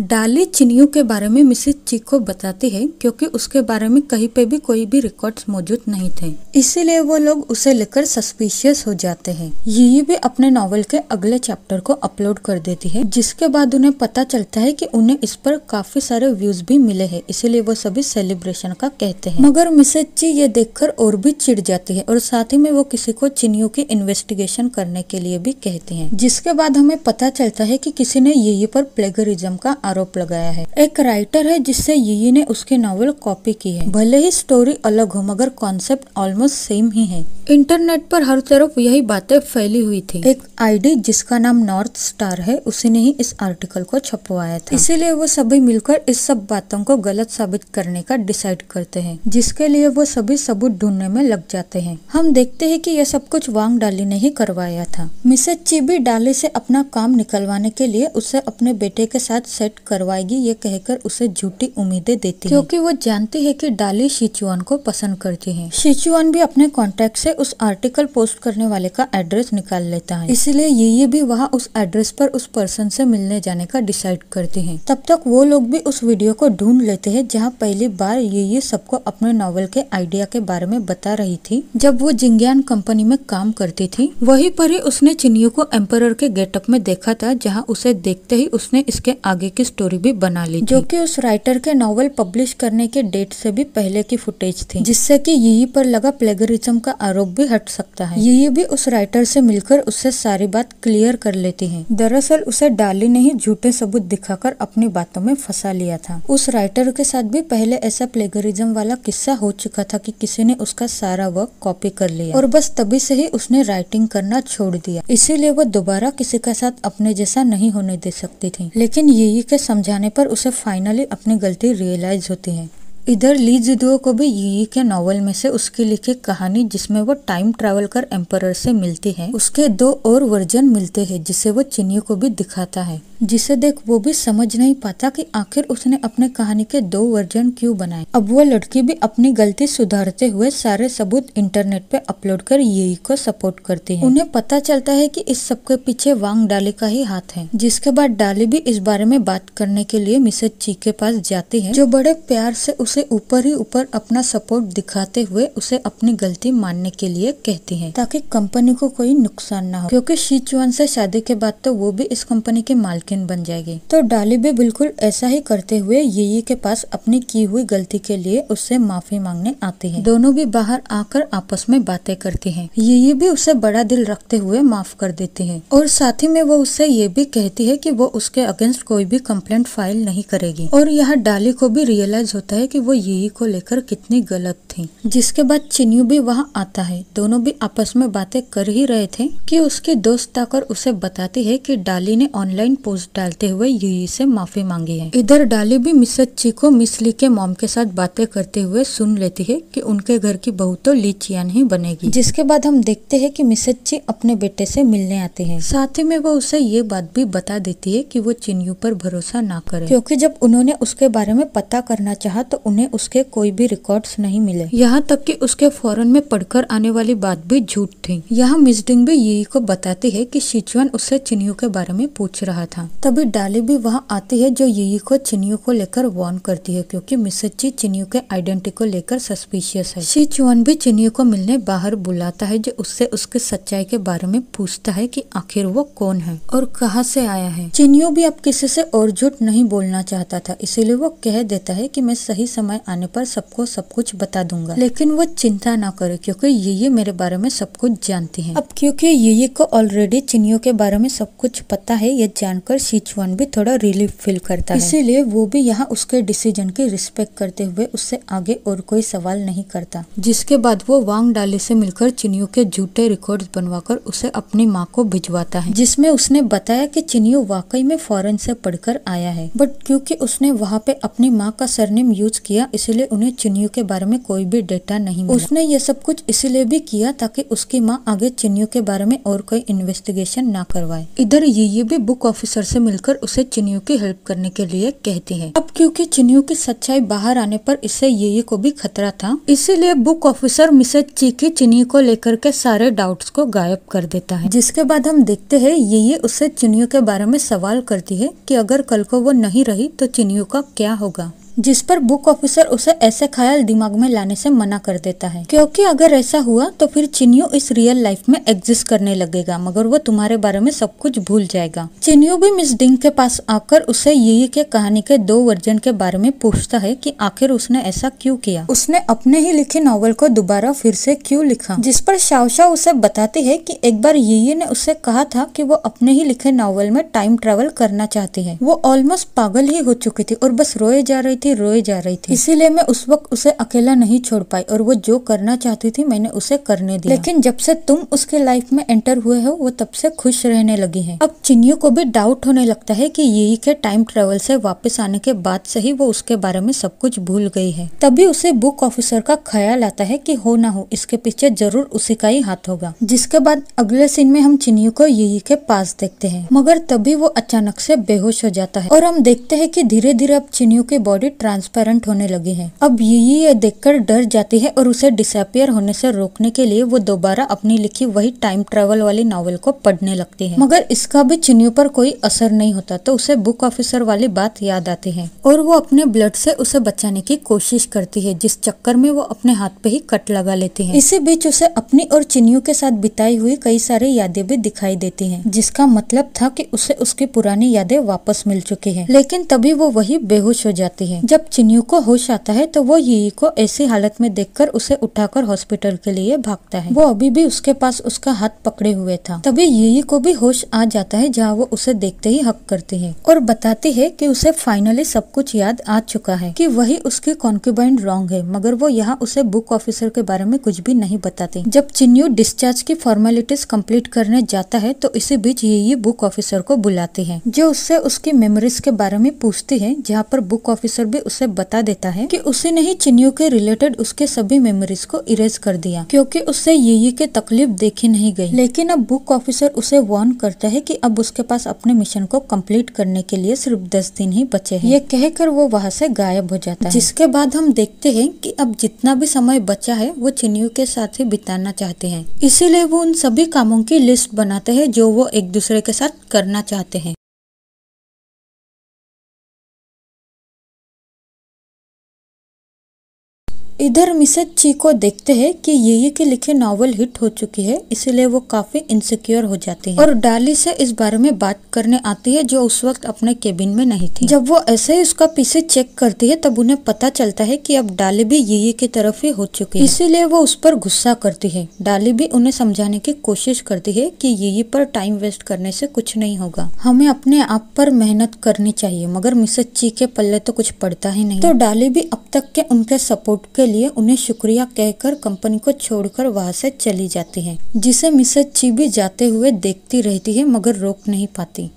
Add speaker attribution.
Speaker 1: डाली चिनियों के बारे में मिसिज चीको बताती है क्योंकि उसके बारे में कहीं पे भी कोई भी रिकॉर्ड्स मौजूद नहीं थे इसीलिए वो लोग उसे लेकर सस्पिशियस हो जाते हैं ये भी अपने नॉवल के अगले चैप्टर को अपलोड कर देती है जिसके बाद उन्हें पता चलता है कि उन्हें इस पर काफी सारे व्यूज भी मिले है इसीलिए वो सभी सेलिब्रेशन का कहते हैं मगर मिसेज ची ये देख और भी चिड़ जाती है और साथ ही में वो किसी को चिनियो की इन्वेस्टिगेशन करने के लिए भी कहते हैं जिसके बाद हमें पता चलता है की कि किसी ने ये पर प्लेगरिज्म का आरोप लगाया है एक राइटर है जिससे यी ने उसके नॉवल कॉपी की है भले ही स्टोरी अलग हो मगर कॉन्सेप्ट ऑलमोस्ट सेम ही है इंटरनेट पर हर तरफ यही बातें फैली हुई थी एक आईडी जिसका नाम नॉर्थ स्टार है उसी ने ही इस आर्टिकल को छपवाया था इसीलिए वो सभी मिलकर इस सब बातों को गलत साबित करने का डिसाइड करते हैं जिसके लिए वो सभी सबूत ढूंढने में लग जाते हैं हम देखते हैं कि यह सब कुछ वांग डाली ने ही करवाया था मिसेज चिबी डाली से अपना काम निकलवाने के लिए उसे अपने बेटे के साथ सेट एक्सेप्ट करवाएगी ये कहकर उसे झूठी उम्मीदें देती क्योंकि वो जानती है कि डाली शिचुआन को पसंद करती है शिचुआन भी अपने कॉन्टेक्ट से उस आर्टिकल पोस्ट करने वाले का एड्रेस निकाल लेता है इसलिए ये ये भी वहाँ उस एड्रेस पर उस पर्सन से मिलने जाने का डिसाइड करते हैं तब तक वो लोग भी उस वीडियो को ढूंढ लेते हैं जहाँ पहली बार ये ये सबको अपने नॉवल के आइडिया के बारे में बता रही थी जब वो जिंग्यान कंपनी में काम करती थी वही पर ही उसने चिनियो को एम्पर के गेटअप में देखा था जहाँ उसे देखते ही उसने इसके आगे की की स्टोरी भी बना ली जो कि उस राइटर के नॉवल पब्लिश करने के डेट से भी पहले की फुटेज थी जिससे कि यही पर लगा प्लेगरिज्म का आरोप भी हट सकता है यही भी उस राइटर से मिलकर उससे सारी बात क्लियर कर लेती है दरअसल उसे डाली ने ही झूठे सबूत दिखाकर अपनी बातों में फंसा लिया था उस राइटर के साथ भी पहले ऐसा प्लेगरिज्म वाला किस्सा हो चुका था कि किसी ने उसका सारा वर्क कॉपी कर लिया और बस तभी से ही उसने राइटिंग करना छोड़ दिया इसीलिए वो दोबारा किसी के साथ अपने जैसा नहीं होने दे सकती थी लेकिन यही के समझाने पर उसे फाइनली अपनी गलती रियलाइज होती है इधर ली जिदुओ को भी यू के नॉवल में से उसकी लिखी कहानी जिसमें वो टाइम ट्रैवल कर एम्परर से मिलती है उसके दो और वर्जन मिलते हैं जिसे वो चिन्ह को भी दिखाता है जिसे देख वो भी समझ नहीं पाता कि आखिर उसने अपने कहानी के दो वर्जन क्यों बनाए अब वो लड़की भी अपनी गलती सुधारते हुए सारे सबूत इंटरनेट पे अपलोड कर यही को सपोर्ट करती है उन्हें पता चलता है कि इस सबके पीछे वांग डाली का ही हाथ है जिसके बाद डाली भी इस बारे में बात करने के लिए मिसेज ची के पास जाती है जो बड़े प्यार से उस उसे ऊपर ही ऊपर अपना सपोर्ट दिखाते हुए उसे अपनी गलती मानने के लिए कहती है ताकि कंपनी को कोई नुकसान ना हो क्योंकि चुआन से शादी के बाद तो वो भी इस कंपनी की मालकिन बन जाएगी तो डाली भी बिल्कुल ऐसा ही करते हुए ये के पास अपनी की हुई गलती के लिए उससे माफी मांगने आती है दोनों भी बाहर आकर आपस में बातें करती है ये भी उसे बड़ा दिल रखते हुए माफ कर देती है और साथ ही में वो उससे ये भी कहती है की वो उसके अगेंस्ट कोई भी कम्प्लेट फाइल नहीं करेगी और यहाँ डाली को भी रियलाइज होता है की वो यही को लेकर कितनी गलत थी जिसके बाद चिन्यू भी वहाँ आता है दोनों भी आपस में बातें कर ही रहे थे कि उसके दोस्त आकर उसे बताती है कि डाली ने ऑनलाइन पोस्ट डालते हुए यही से माफी मांगी है इधर डाली भी मिसेज ची को मिस ली के मॉम के साथ बातें करते हुए सुन लेती है कि उनके घर की बहू तो लीचिया नहीं बनेगी जिसके बाद हम देखते है की मिसेज ची अपने बेटे से मिलने आते हैं साथ ही में वो उसे ये बात भी बता देती है की वो चिन्यू पर भरोसा ना करे क्यूँकी जब उन्होंने उसके बारे में पता करना चाह तो उन्हें उसके कोई भी रिकॉर्ड्स नहीं मिले यहाँ तक कि उसके फॉरन में पढ़कर आने वाली बात भी झूठ थी यहाँ मिजडिंग भी यही को बताती है कि सिचुआन उससे चिन्हियों के बारे में पूछ रहा था तभी डाली भी वहाँ आती है जो यही को चिन्हियों को लेकर वार्न करती है क्योंकि मिसेज जी चिन्हियों के आइडेंटिटी को लेकर सस्पिशियस है सिचुआन भी चिन्हियों को मिलने बाहर बुलाता है जो उससे उसके सच्चाई के बारे में पूछता है की आखिर वो कौन है और कहाँ से आया है चिन्हियों भी अब किसी से और झूठ नहीं बोलना चाहता था इसीलिए वो कह देता है की मैं सही समय आने पर सबको सब कुछ बता दूंगा लेकिन वो चिंता ना करे क्योंकि ये ये मेरे बारे में सब कुछ जानती है अब क्योंकि ये ये को ऑलरेडी चिन्हियों के बारे में सब कुछ पता है ये जानकर सिचुआन भी थोड़ा रिलीफ फील करता है इसीलिए वो भी यहाँ उसके डिसीजन की रिस्पेक्ट करते हुए उससे आगे और कोई सवाल नहीं करता जिसके बाद वो वांग डाले से मिलकर चिन्हियों के झूठे रिकॉर्ड बनवाकर उसे अपनी माँ को भिजवाता है जिसमे उसने बताया की चिनियो वाकई में फॉरन से पढ़कर आया है बट क्यूँकी उसने वहाँ पे अपनी माँ का सरनेम यूज किया किया इसलिए उन्हें चुनियों के बारे में कोई भी डेटा नहीं मिला उसने ये सब कुछ इसलिए भी किया ताकि उसकी माँ आगे चिन्हियों के बारे में और कोई इन्वेस्टिगेशन ना करवाए इधर ये ये भी बुक ऑफिसर से मिलकर उसे चिनियों की हेल्प करने के लिए कहती है अब क्योंकि चिन्हियों की सच्चाई बाहर आने पर इससे ये, ये को भी खतरा था इसीलिए बुक ऑफिसर मिसेज चीखी चिन्हियों को लेकर के सारे डाउट को गायब कर देता है जिसके बाद हम देखते है ये ये उसे चिनियों के बारे में सवाल करती है की अगर कल को वो नहीं रही तो चिनियों का क्या होगा जिस पर बुक ऑफिसर उसे ऐसे ख्याल दिमाग में लाने से मना कर देता है क्योंकि अगर ऐसा हुआ तो फिर चिन्यू इस रियल लाइफ में एग्जिस्ट करने लगेगा मगर वो तुम्हारे बारे में सब कुछ भूल जाएगा चिन्यू भी मिस डिंग के पास आकर उसे यही के कहानी के दो वर्जन के बारे में पूछता है की आखिर उसने ऐसा क्यूँ किया उसने अपने ही लिखे नॉवल को दोबारा फिर से क्यूँ लिखा जिस पर शावशा उसे बताती है की एक बार यही ने उसे कहा था की वो अपने ही लिखे नॉवल में टाइम ट्रेवल करना चाहती है वो ऑलमोस्ट पागल ही हो चुकी थी और बस रोए जा रही थी रोए जा रही थी इसीलिए मैं उस वक्त उसे अकेला नहीं छोड़ पाई और वो जो करना चाहती थी मैंने उसे करने दिया लेकिन जब से तुम उसके लाइफ में एंटर हुए हो वो तब से खुश रहने लगी है अब चिन्हियों को भी डाउट होने लगता है की यही के टाइम ट्रेवल से वापस आने के बाद से ही वो उसके बारे में सब कुछ भूल गई है तभी उसे बुक ऑफिसर का ख्याल आता है की हो ना हो इसके पीछे जरूर उसी का ही हाथ होगा जिसके बाद अगले सीन में हम चिन्हियों को यही के पास देखते हैं मगर तभी वो अचानक से बेहोश हो जाता है और हम देखते हैं कि धीरे धीरे अब चिन्हियों की बॉडी ट्रांसपेरेंट होने लगे हैं अब यही ये देखकर डर जाती है और उसे डिसअपियर होने से रोकने के लिए वो दोबारा अपनी लिखी वही टाइम ट्रेवल वाली नॉवल को पढ़ने लगती है मगर इसका भी चिन्यू पर कोई असर नहीं होता तो उसे बुक ऑफिसर वाली बात याद आती है और वो अपने ब्लड से उसे बचाने की कोशिश करती है जिस चक्कर में वो अपने हाथ पे ही कट लगा लेती है इसी बीच उसे अपनी और चिन्हियों के साथ बिताई हुई कई सारी यादें भी दिखाई देती है जिसका मतलब था की उसे उसकी पुरानी यादें वापस मिल चुकी है लेकिन तभी वो वही बेहोश हो जाती है जब चिन्यू को होश आता है तो वो यी को ऐसी हालत में देखकर उसे उठाकर हॉस्पिटल के लिए भागता है वो अभी भी उसके पास उसका हाथ पकड़े हुए था तभी यी को भी होश आ जाता है जहाँ वो उसे देखते ही हक करती है और बताती है की उसे फाइनली सब कुछ याद आ चुका है कि वही उसकी कॉन्क्यूबाइन रॉन्ग है मगर वो यहाँ उसे बुक ऑफिसर के बारे में कुछ भी नहीं बताते जब चिन्यू डिस्चार्ज की फॉर्मेलिटीज कंप्लीट करने जाता है तो इसी बीच यही बुक ऑफिसर को बुलाती है जो उससे उसकी मेमोरीज के बारे में पूछती है जहाँ पर बुक ऑफिसर भी उसे बता देता है कि उसे नहीं चिन्हियों के रिलेटेड उसके सभी मेमोरीज को इरेज कर दिया क्योंकि उससे ये के तकलीफ देखी नहीं गई लेकिन अब बुक ऑफिसर उसे वार्न करता है कि अब उसके पास अपने मिशन को कंप्लीट करने के लिए सिर्फ दस दिन ही बचे हैं ये कहकर वो वहाँ से गायब हो जाता है जिसके बाद हम देखते हैं कि अब जितना भी समय बचा है वो चिन्यू के साथ ही बिताना चाहते है इसीलिए वो उन सभी कामों की लिस्ट बनाते हैं जो वो एक दूसरे के साथ करना चाहते है इधर मिसेज ची को देखते हैं कि ये के लिखे नावल हिट हो चुकी है इसीलिए वो काफी इनसिक्योर हो जाती है और डाली से इस बारे में बात करने आती है जो उस वक्त अपने केबिन में नहीं थी जब वो ऐसे ही उसका पीछे चेक करती है तब उन्हें पता चलता है कि अब डाली भी ये की तरफ ही हो चुकी है इसीलिए वो उस पर गुस्सा करती है डाली भी उन्हें समझाने की कोशिश करती है ये ये पर टाइम वेस्ट करने से कुछ नहीं होगा हमें अपने आप पर मेहनत करनी चाहिए मगर मिसेज ची के पल्ले तो कुछ पड़ता ही नहीं तो डाली भी अब तक के उनके सपोर्ट के लिए उन्हें शुक्रिया कहकर कंपनी को छोड़कर वहां से चली जाती है जिसे मिसेज चीबी जाते हुए देखती रहती है मगर रोक नहीं पाती